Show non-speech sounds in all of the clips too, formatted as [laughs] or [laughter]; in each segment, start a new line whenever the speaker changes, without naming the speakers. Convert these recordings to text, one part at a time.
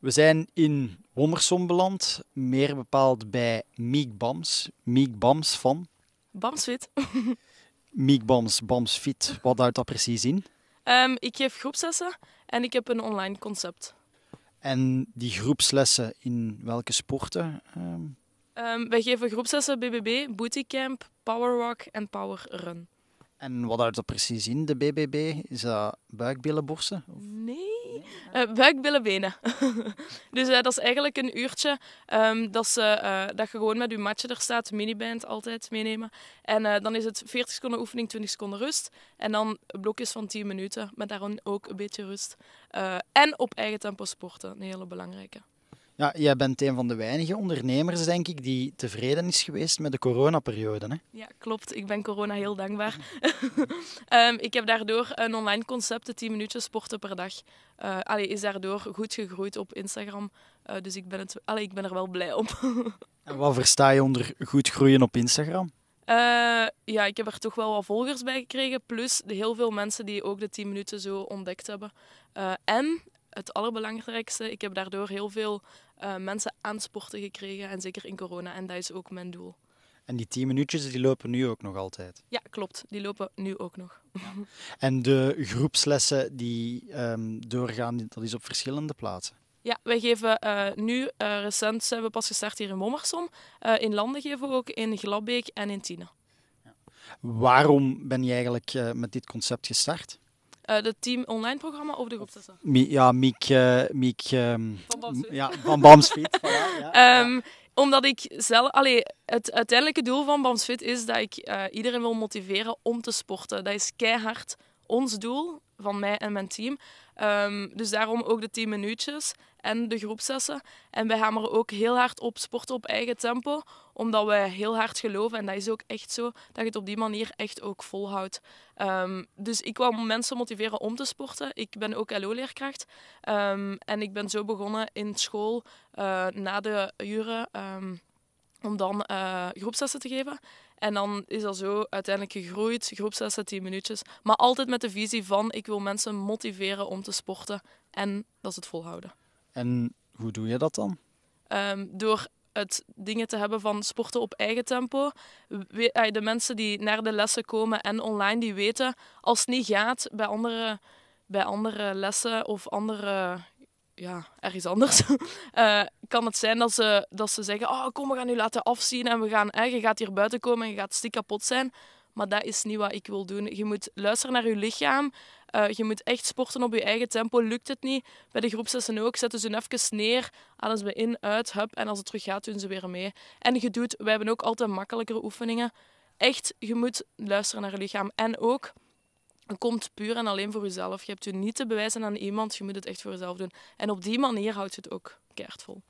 We zijn in Wondersom beland, meer bepaald bij Miek Bams. Miek Bams van? Bamsfit. Miek Bams, [laughs] Bamsfit, wat houdt dat precies in?
Ehm, ik geef groepslessen en ik heb een online concept.
En die groepslessen in welke sporten? Ehm?
Ehm, wij geven groepslessen BBB, bootycamp, powerwalk en powerrun.
En wat houdt dat precies in, de BBB? Is dat buikbillenborsten?
Nee, uh, buik, benen. dus eh, dat is eigenlijk een uurtje ehm, dat, ze, eh, dat je gewoon met je matje er staat, miniband altijd meenemen. En eh, dan is het 40 seconden oefening, 20 seconden rust. En dan blokjes van 10 minuten, met daarom ook een beetje rust. en op eigen tempo sporten, een hele belangrijke.
Ja, jij bent een van de weinige ondernemers, denk ik, die tevreden is geweest met de coronaperiode. Hè?
Ja, klopt. Ik ben corona heel dankbaar. [laughs] Ehm, ik heb daardoor een online concept, de 10 minuutjes sporten per dag, uh, allee, is daardoor goed gegroeid op Instagram. Eh, dus ik ben, het, allee, ik ben er wel blij op. [laughs]
en wat versta je onder goed groeien op Instagram?
Eh, ja, ik heb er toch wel wat volgers bij gekregen. Plus de heel veel mensen die ook de 10 minuten zo ontdekt hebben. en het allerbelangrijkste, ik heb daardoor heel veel eh, mensen aan sporten gekregen. En zeker in corona. En dat is ook mijn doel.
En die 10 minuutjes die lopen nu ook nog altijd?
Ja, klopt. Die lopen nu ook nog.
En de groepslessen die ehm, doorgaan, dat is op verschillende plaatsen?
Ja, wij geven eh, nu, eh, recent zijn we pas gestart hier in Wommersom. in Landen geven we ook, in Gladbeek en in Tina.
Ja. Waarom ben je eigenlijk met dit concept gestart?
het eh, team online programma over de groepslessen?
Ja, Miek, uh, Miek ehm, van Bamsfit. Ja, van Bamsfit. [laughs]
ja. Ehm, omdat ik zelf, allee, het uiteindelijke doel van Bamsfit is dat ik eh, iedereen wil motiveren om te sporten. Dat is keihard ons doel van mij en mijn team. Ehm, dus daarom ook de 10 minuutjes en de groepsessen. En wij hameren ook heel hard op sporten op eigen tempo, omdat wij heel hard geloven, en dat is ook echt zo, dat je het op die manier echt ook volhoudt. Um, dus ik wou mensen motiveren om te sporten. Ik ben ook LO-leerkracht ehm, en ik ben zo begonnen in school eh, na de uren. Ehm, om dan uh, eh, groepslessen te geven. En dan is dat zo uiteindelijk gegroeid, groepslessen 10 minuutjes. Maar altijd met de visie van ik wil mensen motiveren om te sporten. En dat is het volhouden.
En hoe doe je dat dan?
Ehm, door het dingen te hebben van sporten op eigen tempo. Eh, de mensen die naar de lessen komen en online, die weten als het niet gaat bij andere, bij andere lessen of andere ja, ergens anders, [laughs] eh, kan het zijn dat ze, dat ze zeggen: Oh, kom, we gaan nu laten afzien en we gaan, eh, je gaat hier buiten komen en je gaat stik kapot zijn. Maar dat is niet wat ik wil doen. Je moet luisteren naar je lichaam eh, je moet echt sporten op je eigen tempo. Lukt het niet? Bij de groepsessen ook. Zetten ze hun even neer. als we bij in, uit, hup. En als het terug gaat, doen ze weer mee. En je We hebben ook altijd makkelijkere oefeningen. Echt, je moet luisteren naar je lichaam. En ook, het komt puur en alleen voor jezelf. Je hebt je niet te bewijzen aan iemand. Je moet het echt voor jezelf doen. En op die manier houdt je het ook keertvol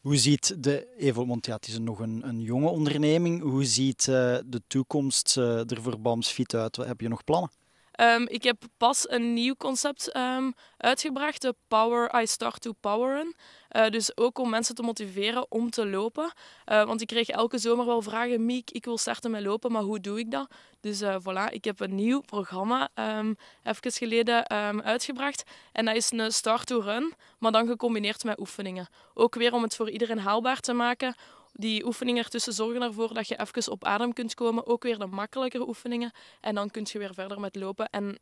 Hoe ziet de Evolmond, het is nog een, een jonge onderneming, hoe ziet eh, de toekomst uh, er voor BAMSFIT uit? Heb je nog plannen?
Ehm, ik heb pas een nieuw concept ehm, uitgebracht, de Power I Start to Poweren. Uh, eh, dus ook om mensen te motiveren om te lopen. Eh, want ik kreeg elke zomer wel vragen, Miek, ik wil starten met lopen, maar hoe doe ik dat? Dus uh, voilà, ik heb een nieuw programma ehm, even geleden uitgebracht. En dat is een start to run, maar dan gecombineerd met oefeningen. Ook weer om het voor iedereen haalbaar te maken, die oefeningen ertussen zorgen ervoor dat je even op adem kunt komen. Ook weer de makkelijkere oefeningen. En dan kun je weer verder met lopen. En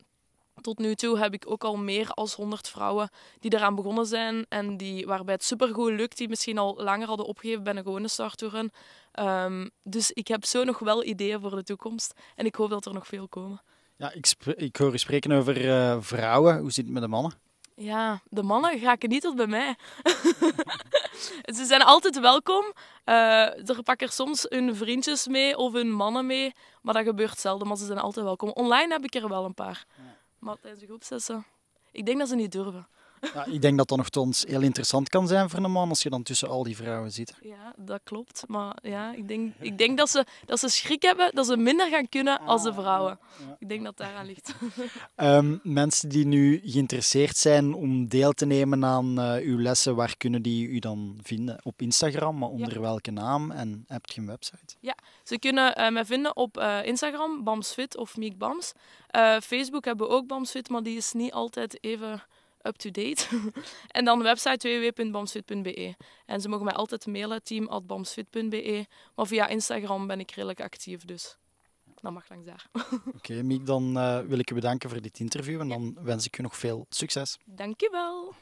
tot nu toe heb ik ook al meer dan 100 vrouwen die eraan begonnen zijn en die, waarbij het supergoed lukt, die misschien al langer hadden opgegeven bij een gewone starttoeren. Ehm, dus ik heb zo nog wel ideeën voor de toekomst en ik hoop dat er nog veel komen.
Ja, ik, ik hoor je spreken over eh, vrouwen. Hoe zit het met de mannen?
Ja, de mannen raken niet tot bij mij. [laughs] Ze zijn altijd welkom. Uh, eh, ze pakken soms hun vriendjes mee of hun mannen mee. Maar dat gebeurt zelden, maar ze zijn altijd welkom. Online heb ik er wel een paar. Maar tijdens de groepsessen... Ik denk dat ze niet durven. Ja, ik
denk dat dat nogthans heel interessant kan zijn voor een man als je dan tussen al die vrouwen zit.
Ja, dat klopt. Maar ja, ik denk, ik denk dat, ze, dat ze schrik hebben dat ze minder gaan kunnen als de ah, vrouwen. Ik denk dat daaraan ligt. [laughs] [laughs]
Ehm, mensen die nu geïnteresseerd zijn om deel te nemen aan eh, uw lessen, waar kunnen die u dan vinden? Op Instagram, maar onder welke naam? En heb je een website?
Ja, ze kunnen uh, mij vinden op eh, Instagram, Bamsfit of Miek Bams. Facebook hebben we ook Bamsfit, maar die is niet altijd even up-to-date. [laughs] en dan de website www.bamsfit.be. En ze mogen mij altijd mailen, team.bamsfit.be. Maar via Instagram ben ik redelijk actief, dus dat mag langs daar.
[laughs] Oké, Miek, dan eh, wil ik je bedanken voor dit interview en dan wens ik je nog veel succes.
Dankjewel.